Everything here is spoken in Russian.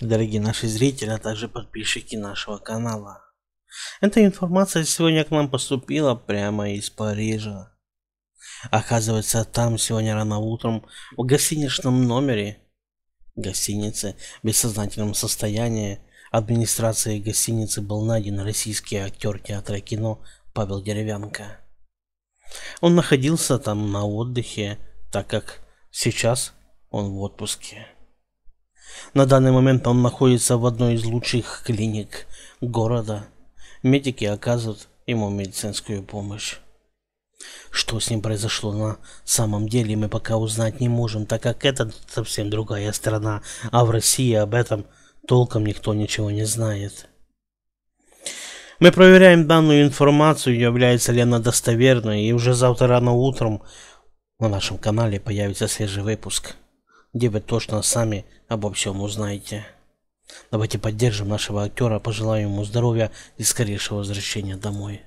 Дорогие наши зрители, а также подписчики нашего канала. Эта информация сегодня к нам поступила прямо из Парижа. Оказывается, там сегодня рано утром в гостиничном номере гостиницы в бессознательном состоянии администрации гостиницы был найден российский актер театра кино Павел Деревянко. Он находился там на отдыхе, так как сейчас он в отпуске. На данный момент он находится в одной из лучших клиник города. Медики оказывают ему медицинскую помощь. Что с ним произошло на самом деле, мы пока узнать не можем, так как это совсем другая страна, а в России об этом толком никто ничего не знает. Мы проверяем данную информацию, является ли она достоверной, и уже завтра рано утром на нашем канале появится свежий выпуск где вы точно сами обо всем узнаете. Давайте поддержим нашего актера, пожелаем ему здоровья и скорейшего возвращения домой.